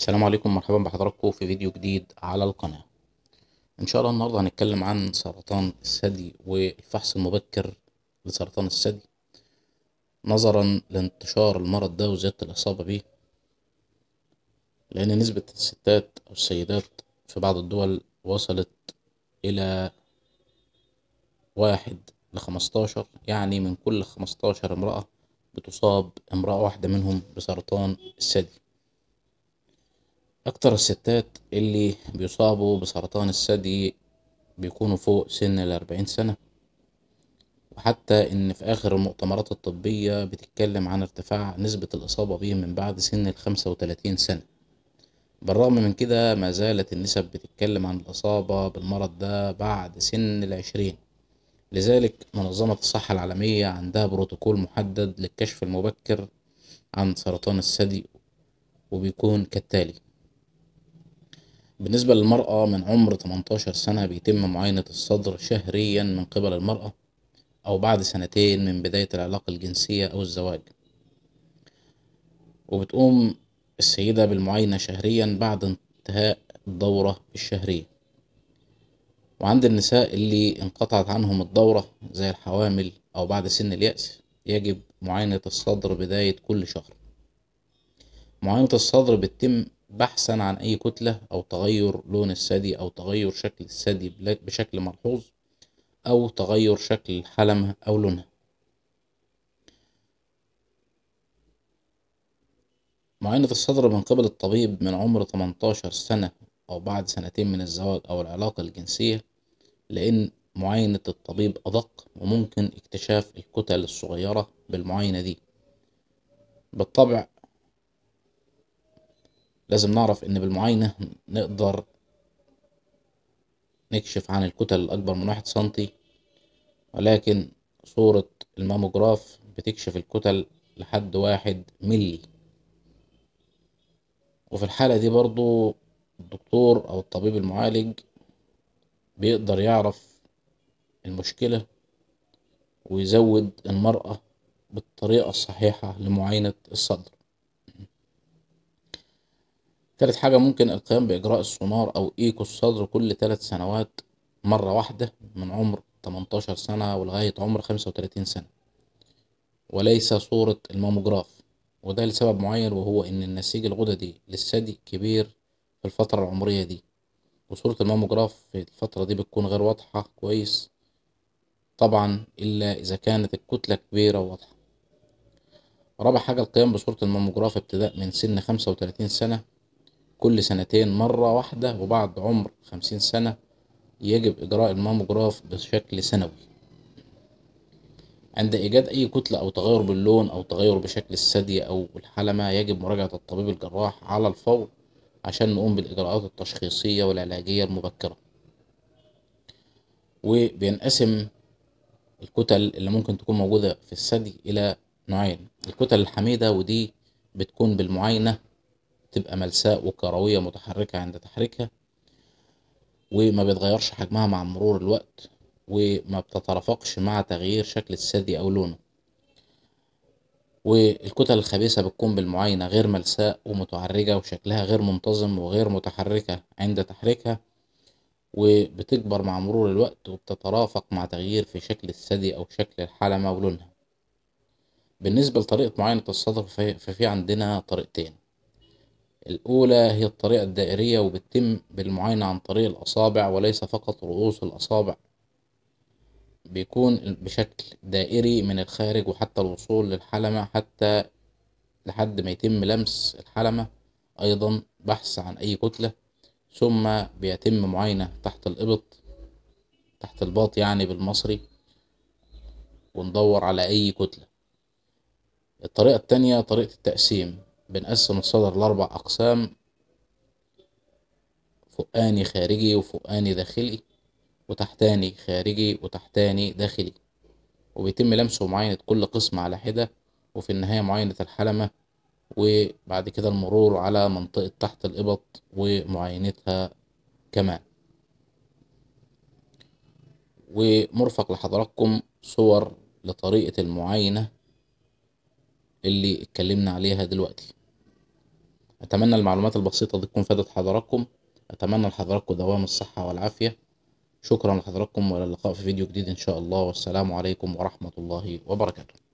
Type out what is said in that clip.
السلام عليكم مرحبا بحضراتكم في فيديو جديد على القناة ان شاء الله النهاردة هنتكلم عن سرطان الثدي والفحص المبكر لسرطان الثدي نظرا لانتشار المرض ده وزيادة الاصابة بيه لان نسبة الستات او السيدات في بعض الدول وصلت الى واحد لخمستاشر يعني من كل خمستاشر امرأة بتصاب امرأة واحدة منهم بسرطان الثدي أكتر الستات اللي بيصابوا بسرطان الثدي بيكونوا فوق سن الأربعين سنة وحتى إن في آخر المؤتمرات الطبية بتتكلم عن ارتفاع نسبة الإصابة بيه من بعد سن الخمسة وتلاتين سنة بالرغم من كده ما زالت النسب بتتكلم عن الإصابة بالمرض ده بعد سن العشرين لذلك منظمة الصحة العالمية عندها بروتوكول محدد للكشف المبكر عن سرطان الثدي وبيكون كالتالي بالنسبة للمرأة من عمر 18 سنة بيتم معاينة الصدر شهريا من قبل المرأة أو بعد سنتين من بداية العلاقة الجنسية أو الزواج وبتقوم السيدة بالمعاينة شهريا بعد انتهاء الدورة الشهرية وعند النساء اللي انقطعت عنهم الدورة زي الحوامل أو بعد سن اليأس يجب معاينة الصدر بداية كل شهر معاينة الصدر بتتم بحثا عن أي كتلة أو تغير لون الثدي أو تغير شكل الثدي بشكل ملحوظ أو تغير شكل الحلمة أو لونها معاينة الصدر من قبل الطبيب من عمر 18 سنة أو بعد سنتين من الزواج أو العلاقة الجنسية لأن معاينة الطبيب أدق وممكن اكتشاف الكتل الصغيرة بالمعاينة دي بالطبع لازم نعرف ان بالمعاينة نقدر نكشف عن الكتل الأكبر من واحد سنتي ولكن صورة الماموجراف بتكشف الكتل لحد واحد ملي وفي الحالة دي برضو الدكتور أو الطبيب المعالج بيقدر يعرف المشكلة ويزود المرأة بالطريقة الصحيحة لمعاينة الصدر تالت حاجة ممكن القيام بإجراء السونار أو إيكو الصدر كل تلات سنوات مرة واحدة من عمر 18 سنة ولغاية عمر 35 سنة وليس صورة الماموجراف وده لسبب معين وهو إن النسيج الغددي للثدي كبير في الفترة العمرية دي وصورة الماموجراف في الفترة دي بتكون غير واضحة كويس طبعا إلا إذا كانت الكتلة كبيرة وواضحة رابع حاجة القيام بصورة الماموجراف ابتداء من سن 35 سنة كل سنتين مرة واحدة وبعد عمر خمسين سنة يجب إجراء الماموجراف بشكل سنوي عند إيجاد أي كتلة أو تغير باللون أو تغير بشكل الثدي أو الحلمة يجب مراجعة الطبيب الجراح على الفور عشان نقوم بالإجراءات التشخيصية والعلاجية المبكرة وبينقسم الكتل اللي ممكن تكون موجودة في الثدي إلى نوعين الكتل الحميدة ودي بتكون بالمعاينة بتبقى ملساء وكروية متحركة عند تحريكها وما بيتغيرش حجمها مع مرور الوقت وما بتترافقش مع تغيير شكل الثدي أو لونه والكتل الخبيثة بتكون بالمعاينة غير ملساء ومتعرجة وشكلها غير منتظم وغير متحركة عند تحريكها وبتكبر مع مرور الوقت وبتترافق مع تغيير في شكل الثدي أو شكل الحلمة ولونها بالنسبة لطريقة معاينة الصدف ففي عندنا طريقتين الأولى هي الطريقة الدائرية وبتتم بالمعاينة عن طريق الأصابع وليس فقط رؤوس الأصابع بيكون بشكل دائري من الخارج وحتى الوصول للحلمة حتى لحد ما يتم لمس الحلمة أيضا بحث عن أي كتلة ثم بيتم معاينة تحت الإبط تحت الباط يعني بالمصري وندور على أي كتلة الطريقة التانية طريقة التقسيم بنقسم الصدر لأربع أقسام فوقاني خارجي وفوقاني داخلي وتحتاني خارجي وتحتاني داخلي وبيتم لمس ومعاينة كل قسم على حدة وفي النهاية معاينة الحلمة وبعد كده المرور على منطقة تحت الإبط ومعاينتها كمان ومرفق لحضراتكم صور لطريقة المعاينة اللي اتكلمنا عليها دلوقتي أتمنى المعلومات البسيطة دي تكون فادت حضراتكم أتمنى لحضراتكم دوام الصحة والعافية شكرا لحضراتكم وإلى اللقاء في فيديو جديد إن شاء الله والسلام عليكم ورحمة الله وبركاته